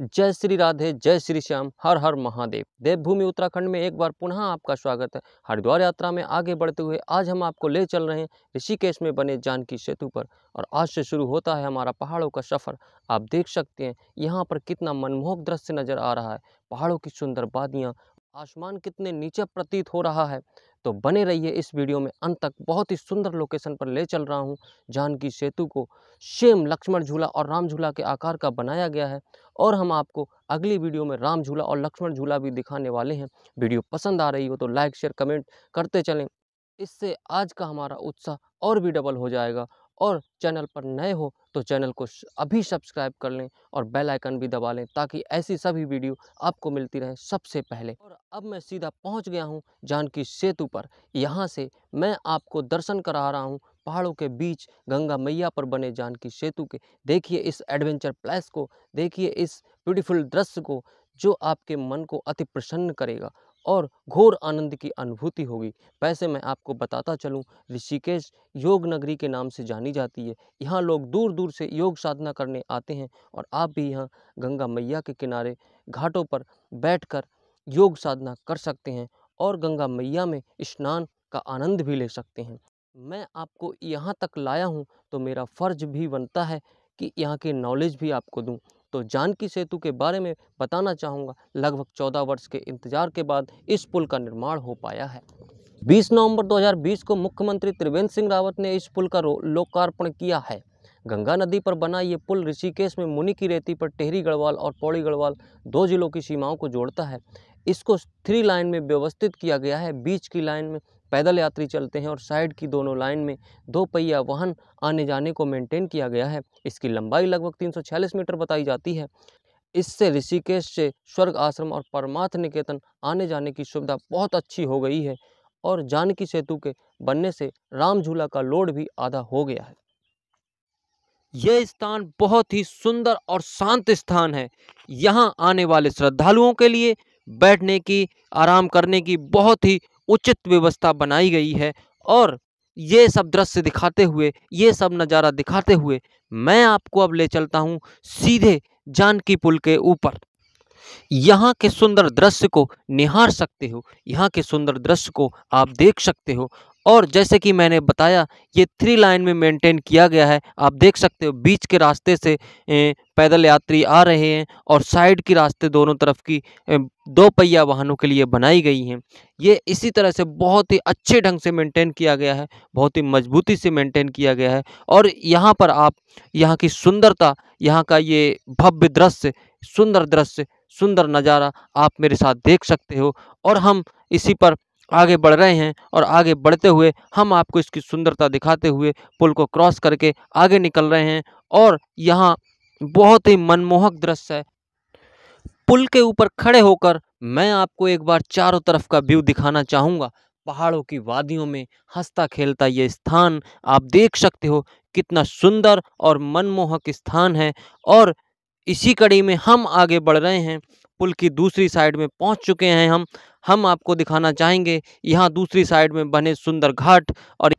जय श्री राधे जय श्री श्याम हर हर महादेव देवभूमि उत्तराखंड में एक बार पुनः आपका स्वागत है हरिद्वार यात्रा में आगे बढ़ते हुए आज हम आपको ले चल रहे हैं ऋषिकेश में बने जानकी सेतु पर और आज से शुरू होता है हमारा पहाड़ों का सफ़र आप देख सकते हैं यहाँ पर कितना मनमोहक दृश्य नज़र आ रहा है पहाड़ों की सुंदर वादियाँ आसमान कितने नीचे प्रतीत हो रहा है तो बने रहिए इस वीडियो में अंत तक बहुत ही सुंदर लोकेशन पर ले चल रहा हूँ जानकी सेतु को शेम लक्ष्मण झूला और राम झूला के आकार का बनाया गया है और हम आपको अगली वीडियो में राम झूला और लक्ष्मण झूला भी दिखाने वाले हैं वीडियो पसंद आ रही हो तो लाइक शेयर कमेंट करते चलें इससे आज का हमारा उत्साह और भी डबल हो जाएगा और चैनल पर नए हो तो चैनल को अभी सब्सक्राइब कर लें और बेल आइकन भी दबा लें ताकि ऐसी सभी वीडियो आपको मिलती रहे सबसे पहले और अब मैं सीधा पहुंच गया हूं जानकी सेतु पर यहां से मैं आपको दर्शन करा रहा हूं पहाड़ों के बीच गंगा मैया पर बने जानकी सेतु के देखिए इस एडवेंचर प्लेस को देखिए इस ब्यूटीफुल दृश्य को जो आपके मन को अति प्रसन्न करेगा और घोर आनंद की अनुभूति होगी वैसे मैं आपको बताता चलूँ ऋषिकेश योग नगरी के नाम से जानी जाती है यहाँ लोग दूर दूर से योग साधना करने आते हैं और आप भी यहाँ गंगा मैया के किनारे घाटों पर बैठकर योग साधना कर सकते हैं और गंगा मैया में स्नान का आनंद भी ले सकते हैं मैं आपको यहाँ तक लाया हूँ तो मेरा फ़र्ज भी बनता है कि यहाँ के नॉलेज भी आपको दूँ तो जानकी सेतु के बारे में बताना चाहूँगा लगभग चौदह वर्ष के इंतजार के बाद इस पुल का निर्माण हो पाया है 20 नवंबर 2020 को मुख्यमंत्री त्रिवेंद्र सिंह रावत ने इस पुल का लोकार्पण किया है गंगा नदी पर बना ये पुल ऋषिकेश में मुनि की रेती पर टेहरी गढ़वाल और पौड़ी गढ़वाल दो जिलों की सीमाओं को जोड़ता है इसको थ्री लाइन में व्यवस्थित किया गया है बीच की लाइन में पैदल यात्री चलते हैं और साइड की दोनों लाइन में दो पहिया वाहन आने जाने को मेंटेन किया गया है इसकी लंबाई लगभग तीन मीटर बताई जाती है इससे ऋषिकेश से स्वर्ग आश्रम और परमार्थ निकेतन आने जाने की सुविधा बहुत अच्छी हो गई है और जानकी सेतु के बनने से राम झूला का लोड भी आधा हो गया है यह स्थान बहुत ही सुंदर और शांत स्थान है यहाँ आने वाले श्रद्धालुओं के लिए बैठने की आराम करने की बहुत ही उचित व्यवस्था बनाई गई है और ये सब दृश्य दिखाते हुए ये सब नज़ारा दिखाते हुए मैं आपको अब ले चलता हूँ सीधे जानकी पुल के ऊपर यहाँ के सुंदर दृश्य को निहार सकते हो यहाँ के सुंदर दृश्य को आप देख सकते हो और जैसे कि मैंने बताया ये थ्री लाइन में मेंटेन किया गया है आप देख सकते हो बीच के रास्ते से पैदल यात्री आ रहे हैं और साइड की रास्ते दोनों तरफ की दो पहिया वाहनों के लिए बनाई गई हैं ये इसी तरह से बहुत ही अच्छे ढंग से मेंटेन किया गया है बहुत ही मजबूती से मेंटेन किया गया है और यहाँ पर आप यहाँ की सुंदरता यहाँ का ये भव्य दृश्य सुंदर दृश्य सुंदर नज़ारा आप मेरे साथ देख सकते हो और हम इसी पर आगे बढ़ रहे हैं और आगे बढ़ते हुए हम आपको इसकी सुंदरता दिखाते हुए पुल को क्रॉस करके आगे निकल रहे हैं और यहाँ बहुत ही मनमोहक दृश्य है पुल के ऊपर खड़े होकर मैं आपको एक बार चारों तरफ का व्यू दिखाना चाहूँगा पहाड़ों की वादियों में हंसता खेलता ये स्थान आप देख सकते हो कितना सुंदर और मनमोहक स्थान है और इसी कड़ी में हम आगे बढ़ रहे हैं पुल की दूसरी साइड में पहुंच चुके हैं हम हम आपको दिखाना चाहेंगे यहाँ दूसरी साइड में बने सुंदर घाट और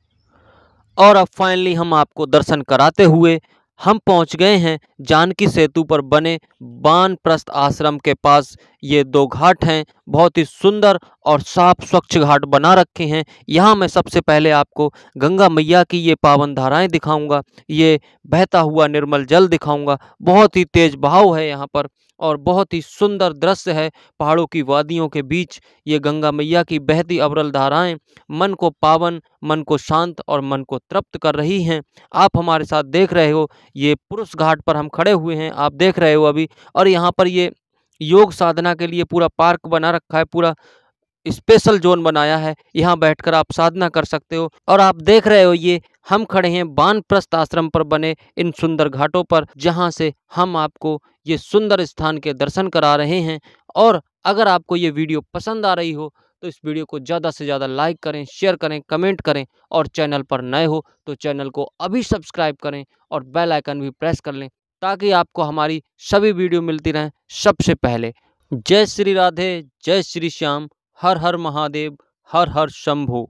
और अब फाइनली हम आपको दर्शन कराते हुए हम पहुंच गए हैं जानकी सेतु पर बने बानप्रस्थ आश्रम के पास ये दो घाट हैं बहुत ही सुंदर और साफ स्वच्छ घाट बना रखे हैं यहाँ मैं सबसे पहले आपको गंगा मैया की ये पावन धाराएं दिखाऊंगा ये बहता हुआ निर्मल जल दिखाऊंगा बहुत ही तेज बहाव है यहाँ पर और बहुत ही सुंदर दृश्य है पहाड़ों की वादियों के बीच ये गंगा मैया की बहती अवरल धाराएं मन को पावन मन को शांत और मन को तृप्त कर रही हैं आप हमारे साथ देख रहे हो ये पुरुष घाट पर हम हम खड़े हुए हैं आप देख रहे हो अभी और यहाँ पर ये योग साधना के लिए पूरा पार्क बना रखा है पूरा स्पेशल जोन बनाया है यहाँ बैठकर आप साधना कर सकते हो और आप देख रहे हो ये हम खड़े हैं बानप्रस्थ आश्रम पर बने इन सुंदर घाटों पर जहाँ से हम आपको ये सुंदर स्थान के दर्शन करा रहे हैं और अगर आपको ये वीडियो पसंद आ रही हो तो इस वीडियो को ज़्यादा से ज़्यादा लाइक करें शेयर करें कमेंट करें और चैनल पर नए हो तो चैनल को अभी सब्सक्राइब करें और बेल आइकन भी प्रेस कर लें ताकि आपको हमारी सभी वीडियो मिलती रहें सबसे पहले जय श्री राधे जय श्री श्याम हर हर महादेव हर हर शंभू